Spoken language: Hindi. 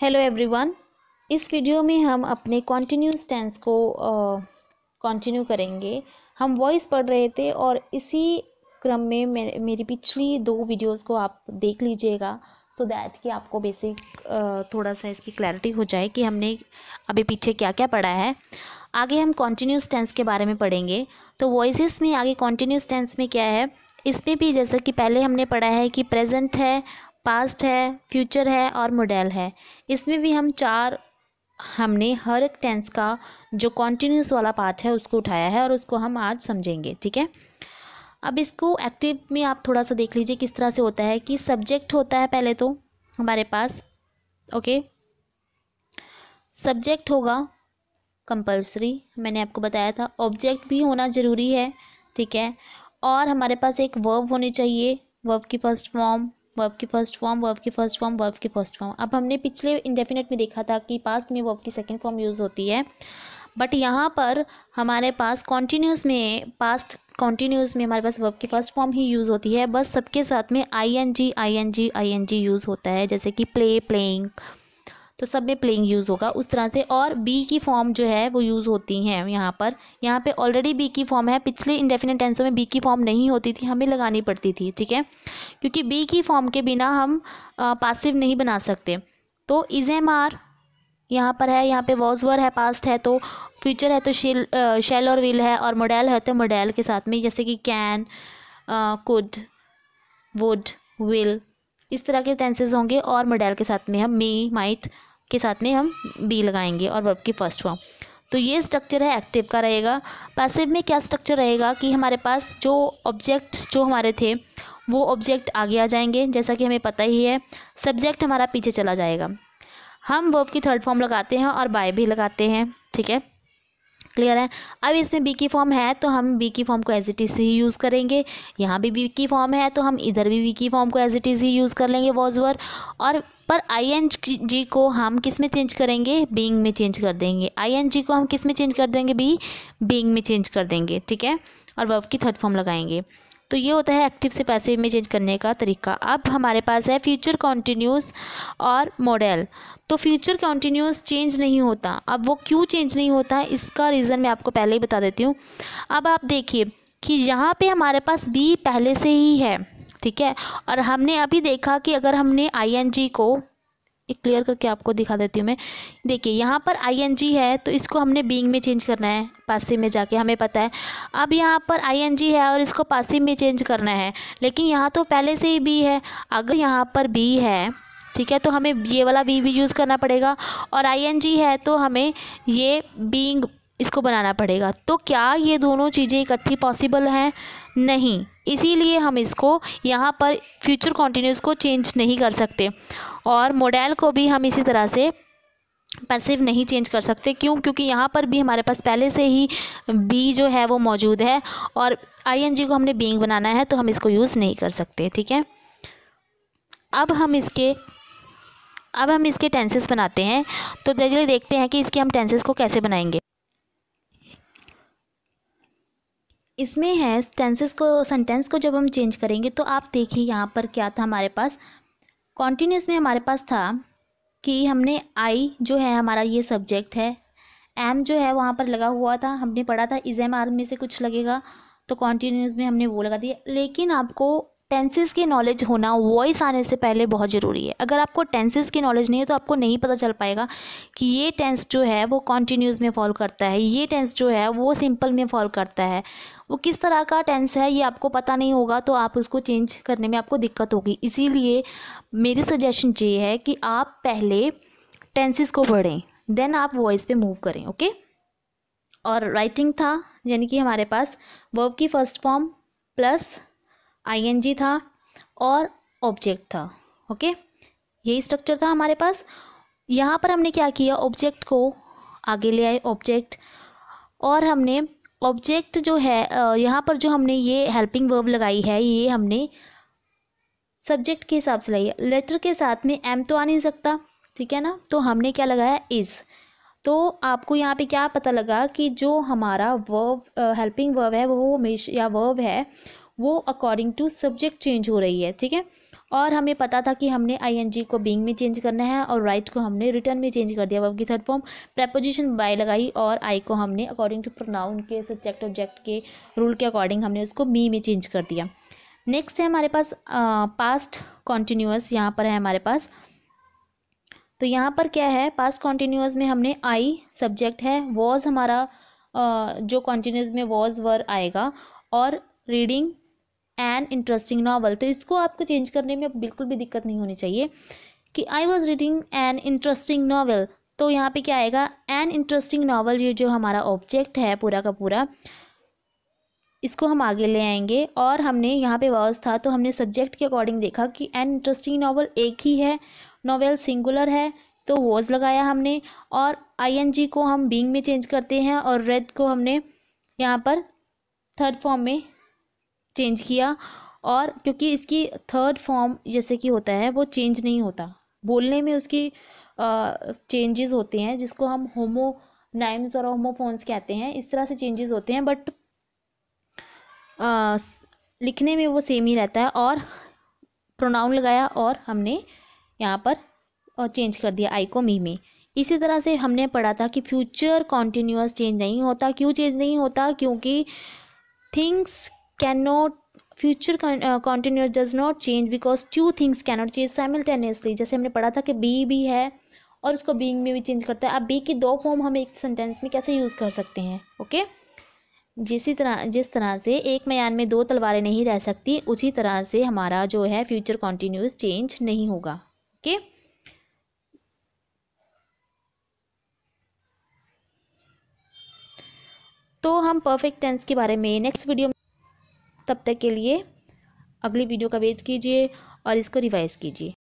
हेलो एवरीवन इस वीडियो में हम अपने कॉन्टीन्यूस टेंस को कंटिन्यू करेंगे हम वॉइस पढ़ रहे थे और इसी क्रम में मेरे मेरी पिछली दो वीडियोस को आप देख लीजिएगा सो so दैट कि आपको बेसिक uh, थोड़ा सा इसकी क्लैरिटी हो जाए कि हमने अभी पीछे क्या क्या पढ़ा है आगे हम कॉन्टीन्यूस टेंस के बारे में पढ़ेंगे तो वॉइस में आगे कॉन्टीन्यूस टेंस में क्या है इसमें भी जैसा कि पहले हमने पढ़ा है कि प्रेजेंट है पास्ट है फ्यूचर है और मॉडल है इसमें भी हम चार हमने हर एक टेंस का जो कॉन्टीन्यूस वाला पार्ट है उसको उठाया है और उसको हम आज समझेंगे ठीक है अब इसको एक्टिव में आप थोड़ा सा देख लीजिए किस तरह से होता है कि सब्जेक्ट होता है पहले तो हमारे पास ओके सब्जेक्ट होगा कंपलसरी मैंने आपको बताया था ऑब्जेक्ट भी होना ज़रूरी है ठीक है और हमारे पास एक वर्ब होनी चाहिए वर्ब की फर्स्ट फॉर्म वर्ब की फर्स्ट फॉर्म वर्ब की फर्स्ट फॉर्म वर्ब की फर्स्ट फॉर्म अब हमने पिछले इंडेफिनेट में देखा था कि पास्ट में वर्ब की सेकेंड फॉर्म यूज़ होती है बट यहाँ पर हमारे पास कॉन्टीन्यूस में पास्ट कॉन्टीन्यूस में हमारे पास वर्ब की फर्स्ट फॉर्म ही यूज़ होती है बस सबके साथ में I N G I N G I N G use होता है जैसे कि प्ले प्लेइंग तो सब में प्लेइंग यूज़ होगा उस तरह से और बी की फॉर्म जो है वो यूज़ होती हैं यहाँ पर यहाँ पे ऑलरेडी बी की फॉर्म है पिछले इंडेफिनेट टेंसों में बी की फॉर्म नहीं होती थी हमें लगानी पड़ती थी ठीक है क्योंकि बी की फॉर्म के बिना हम आ, पासिव नहीं बना सकते तो इज एम आर यहाँ पर है यहाँ पे वॉज वर है पास्ट है तो फ्यूचर है तो शेल शेल और विल है और मॉडल है तो मॉडल के साथ में जैसे कि कैन कुड वुड विल इस तरह के टेंसेज होंगे और मॉडल के साथ में हम मे माइट के साथ में हम बी लगाएंगे और वर्ब की फर्स्ट फॉर्म तो ये स्ट्रक्चर है एक्टिव का रहेगा पैसिव में क्या स्ट्रक्चर रहेगा कि हमारे पास जो ऑब्जेक्ट जो हमारे थे वो ऑब्जेक्ट आगे आ जाएंगे जैसा कि हमें पता ही है सब्जेक्ट हमारा पीछे चला जाएगा हम वर्ब की थर्ड फॉर्म लगाते हैं और बाय भी लगाते हैं ठीक है क्लियर है अब इसमें बी की फॉर्म है तो हम बी की फॉर्म को एज इट इज़ ही यूज़ करेंगे यहाँ भी बी की फॉर्म है तो हम इधर भी बी की फॉर्म को एज इट इज़ ही यूज़ कर लेंगे वॉजवर और पर आई एन जी को हम किस में चेंज करेंगे बींग में चेंज कर देंगे आई एन जी को हम किस में चेंज कर देंगे बी बींग में चेंज कर देंगे ठीक है और वर्ब की थर्ड फॉर्म लगाएंगे तो ये होता है एक्टिव से पैसे में चेंज करने का तरीका अब हमारे पास है फ्यूचर कॉन्टीन्यूस और मॉडल तो फ्यूचर कॉन्टीन्यूस चेंज नहीं होता अब वो क्यों चेंज नहीं होता इसका रीज़न मैं आपको पहले ही बता देती हूँ अब आप देखिए कि यहाँ पे हमारे पास बी पहले से ही है ठीक है और हमने अभी देखा कि अगर हमने आई को एक क्लियर करके आपको दिखा देती हूँ मैं देखिए यहाँ पर आईएनजी है तो इसको हमने बींग में चेंज करना है पासिव में जाके हमें पता है अब यहाँ पर आईएनजी है और इसको पासिव में चेंज करना है लेकिन यहाँ तो पहले से ही बी है अगर यहाँ पर बी है ठीक है तो हमें ये वाला बी भी यूज़ करना पड़ेगा और जी है तो हमें ये बींग इसको बनाना पड़ेगा तो क्या ये दोनों चीज़ें इकट्ठी पॉसिबल हैं नहीं इसीलिए हम इसको यहाँ पर फ्यूचर कॉन्टीन्यूस को चेंज नहीं कर सकते और मॉडल को भी हम इसी तरह से पैसिव नहीं चेंज कर सकते क्यों क्योंकि यहाँ पर भी हमारे पास पहले से ही बी जो है वो मौजूद है और आईएनजी को हमने बींग बनाना है तो हम इसको यूज़ नहीं कर सकते ठीक है अब हम इसके अब हम इसके टेंसेस बनाते हैं तो जल्दी देखते हैं कि इसके हम टेंसेस को कैसे बनाएंगे इसमें है टेंसेस को सेंटेंस को जब हम चेंज करेंगे तो आप देखिए यहाँ पर क्या था हमारे पास कॉन्टीन्यूस में हमारे पास था कि हमने आई जो है हमारा ये सब्जेक्ट है एम जो है वहाँ पर लगा हुआ था हमने पढ़ा था इज एम आर में से कुछ लगेगा तो कॉन्टीन्यूस में हमने वो लगा दिया लेकिन आपको टेंसेस की नॉलेज होना वॉइस आने से पहले बहुत ज़रूरी है अगर आपको टेंसेस की नॉलेज नहीं है तो आपको नहीं पता चल पाएगा कि ये टेंस जो है वो कॉन्टीन्यूस में फॉल करता है ये टेंस जो है वो सिंपल में फॉल करता है वो किस तरह का टेंस है ये आपको पता नहीं होगा तो आप उसको चेंज करने में आपको दिक्कत होगी इसीलिए मेरी सजेशन ये है कि आप पहले टेंसेस को पढ़ें देन आप वॉइस पे मूव करें ओके और राइटिंग था यानी कि हमारे पास वर्ब की फर्स्ट फॉर्म प्लस आईएनजी था और ऑब्जेक्ट था ओके यही स्ट्रक्चर था हमारे पास यहाँ पर हमने क्या किया ऑब्जेक्ट को आगे ले आए ऑब्जेक्ट और हमने ऑब्जेक्ट जो है यहाँ पर जो हमने ये हेल्पिंग वर्ब लगाई है ये हमने सब्जेक्ट के हिसाब से लगाई है लेटर के साथ में एम तो आ नहीं सकता ठीक है ना तो हमने क्या लगाया इज़ तो आपको यहाँ पे क्या पता लगा कि जो हमारा वर्ब हेल्पिंग वर्ब है वो हमेशा या वर्ब है वो अकॉर्डिंग टू सब्जेक्ट चेंज हो रही है ठीक है और हमें पता था कि हमने आई को बींग में चेंज करना है और राइट को हमने रिटर्न में चेंज कर दिया वर्ब की थर्ड फॉर्म प्रेपोजिशन बाय लगाई और आई को हमने अकॉर्डिंग टू प्रोनाउन के सब्जेक्ट ऑब्जेक्ट के रूल के अकॉर्डिंग हमने उसको मी में चेंज कर दिया नेक्स्ट है हमारे पास पास्ट कॉन्टीन्यूस यहाँ पर है हमारे पास तो यहाँ पर क्या है पास्ट कॉन्टीन्यूस में हमने आई सब्जेक्ट है वॉज हमारा uh, जो कॉन्टीन्यूस में वॉज वर आएगा और रीडिंग एन इंटरेस्टिंग नावल तो इसको आपको चेंज करने में बिल्कुल भी दिक्कत नहीं होनी चाहिए कि I was reading an interesting novel तो यहाँ पे क्या आएगा एन इंटरेस्टिंग नावल ये जो हमारा ऑब्जेक्ट है पूरा का पूरा इसको हम आगे ले आएंगे और हमने यहाँ पे वॉज़ था तो हमने सब्जेक्ट के अकॉर्डिंग देखा कि एन इंटरेस्टिंग नावल एक ही है नावल सिंगुलर है तो वॉज लगाया हमने और जी को हम बींग में चेंज करते हैं और रेड को हमने यहाँ पर थर्ड फॉर्म में चेंज किया और क्योंकि इसकी थर्ड फॉर्म जैसे कि होता है वो चेंज नहीं होता बोलने में उसकी चेंजेस होते हैं जिसको हम होमो नाइम्स और होमोफोन्स कहते हैं इस तरह से चेंजेस होते हैं बट आ, लिखने में वो सेम ही रहता है और प्रोनाउन लगाया और हमने यहाँ पर और चेंज कर दिया आई को मी में इसी तरह से हमने पढ़ा था कि फ्यूचर कॉन्टीन्यूस चेंज नहीं होता क्यों चेंज नहीं होता क्योंकि things cannot future continuous does not change because two things cannot change simultaneously जैसे हमने पढ़ा था कि बी भी है और उसको बींग में भी चेंज करता है अब बी की दो फॉर्म हम एक सेंटेंस में कैसे यूज़ कर सकते हैं ओके जिसी तरह जिस तरह से एक मयान में दो तलवारें नहीं रह सकती उसी तरह से हमारा जो है फ्यूचर कॉन्टिन्यूस चेंज नहीं होगा ओके okay? तो हम परफेक्ट टेंस के बारे में नेक्स्ट वीडियो में तब तक के लिए अगली वीडियो का वेट कीजिए और इसको रिवाइज़ कीजिए